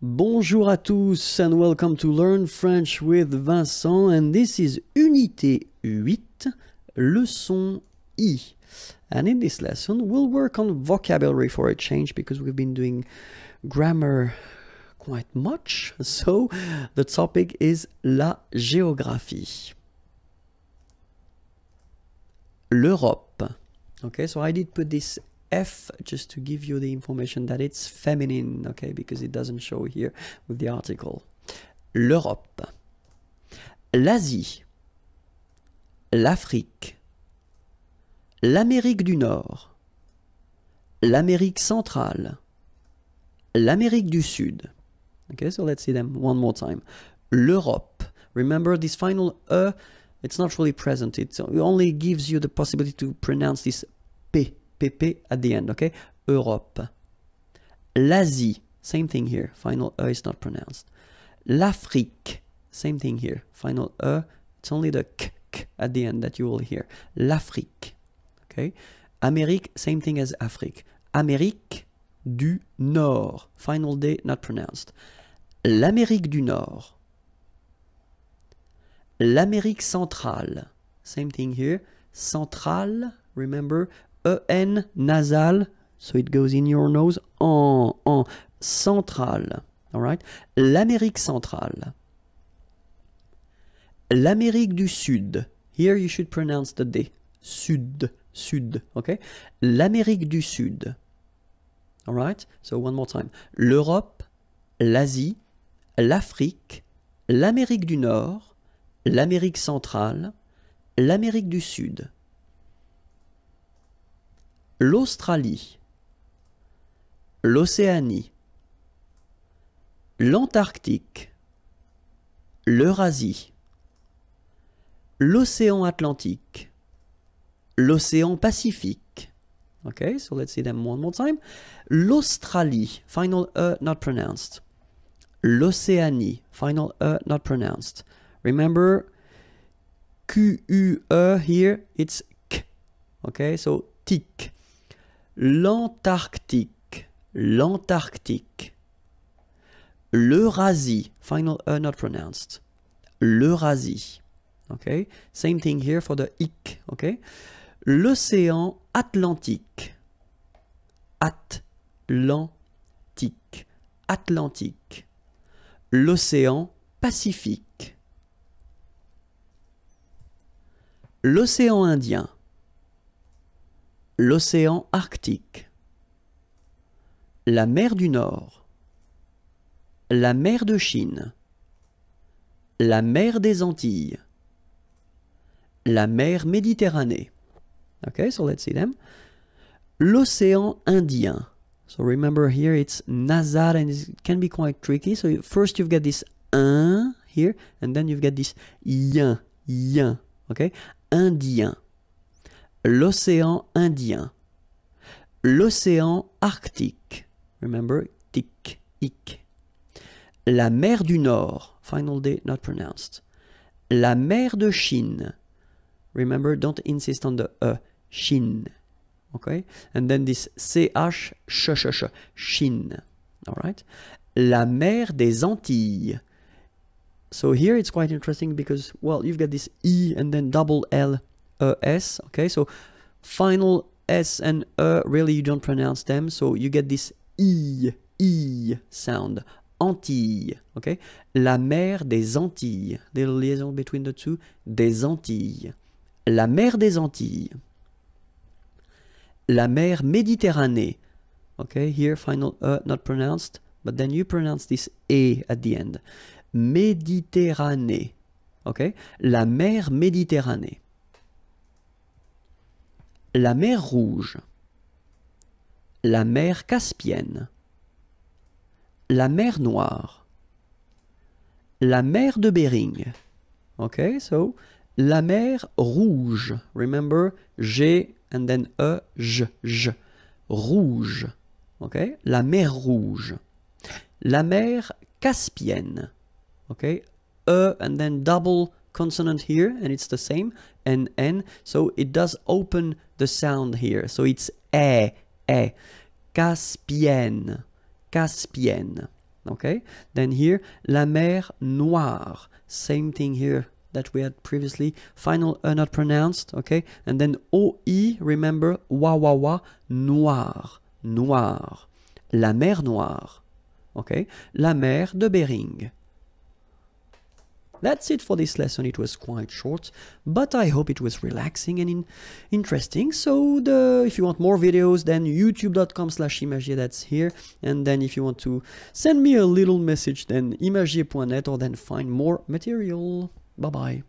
Bonjour à tous and welcome to Learn French with Vincent and this is Unité 8, Leçon I. And in this lesson we'll work on vocabulary for a change because we've been doing grammar quite much. So the topic is la géographie. L'Europe. Okay, so I did put this F just to give you the information that it's feminine, okay, because it doesn't show here with the article. L'Europe, l'Asie, l'Afrique, l'Amérique du Nord, l'Amérique centrale, l'Amérique du Sud. Okay, so let's see them one more time. L'Europe. Remember this final E, uh, it's not really present. It only gives you the possibility to pronounce this P PP at the end, okay? Europe. L'Asie, same thing here, final E is not pronounced. L'Afrique, same thing here, final E, it's only the K, at the end that you will hear. L'Afrique, okay? Amérique, same thing as Afrique. Amérique du Nord, final D not pronounced. L'Amérique du Nord. L'Amérique centrale, same thing here, centrale, remember, EN nasal, so it goes in your nose, en, en centrale. Right? L'Amérique centrale. L'Amérique du Sud. Here you should pronounce the D. Sud, Sud, ok? L'Amérique du Sud. Alright? So one more time. L'Europe, l'Asie, l'Afrique, l'Amérique du Nord, l'Amérique centrale, l'Amérique du Sud l'Australie, l'Océanie, l'Antarctique, l'Eurasie, l'océan Atlantique, l'océan Pacifique. Okay, so let's see them one more time. L'Australie, final E not pronounced. L'Océanie, final E not pronounced. Remember, Q-U-E here, it's K. Okay, so tic l'Antarctique, l'Antarctique, l'Eurasie, final E, not pronounced, l'Eurasie, ok same thing here for the ic, okay, l'océan Atlantique, Atlantique, Atlantique, l'océan Pacifique, l'océan Indien, l'océan Arctique, la mer du Nord, la mer de Chine, la mer des Antilles, la mer Méditerranée. Okay, so let's see them. L'océan Indien. So remember here it's Nazar and it can be quite tricky. So first you've got this un here and then you've got this yin, yin, okay? Indien l'océan Indien, l'océan Arctique, remember, tic, ic, la mer du Nord, final day not pronounced, la mer de Chine, remember, don't insist on the E, Chine, okay, and then this CH, ch, ch, ch, Chine, right. la mer des Antilles, So here it's quite interesting because, well, you've got this E and then double L E s, Okay, so final s and e really you don't pronounce them, so you get this E E sound. Antilles, okay? La mer des Antilles. The liaison between the two, des Antilles. La mer des Antilles. La mer Méditerranée. Okay, here final e not pronounced, but then you pronounce this e at the end. Méditerranée. Okay? La mer Méditerranée la mer Rouge, la mer Caspienne, la mer Noire, la mer de Bering. Okay, so la mer Rouge. Remember, G and then E, J, J. Rouge. Okay, la mer Rouge. La mer Caspienne. Okay, E and then double consonant here and it's the same and n so it does open the sound here so it's e e Caspian, Caspian. okay then here la mer noire same thing here that we had previously final are uh, not pronounced okay and then oi remember wa wa wa noir noir la mer noire okay la mer de Bering that's it for this lesson, it was quite short, but I hope it was relaxing and in interesting. So the, if you want more videos, then youtube.com slash imagier, that's here. And then if you want to send me a little message, then imagier.net or then find more material. Bye-bye.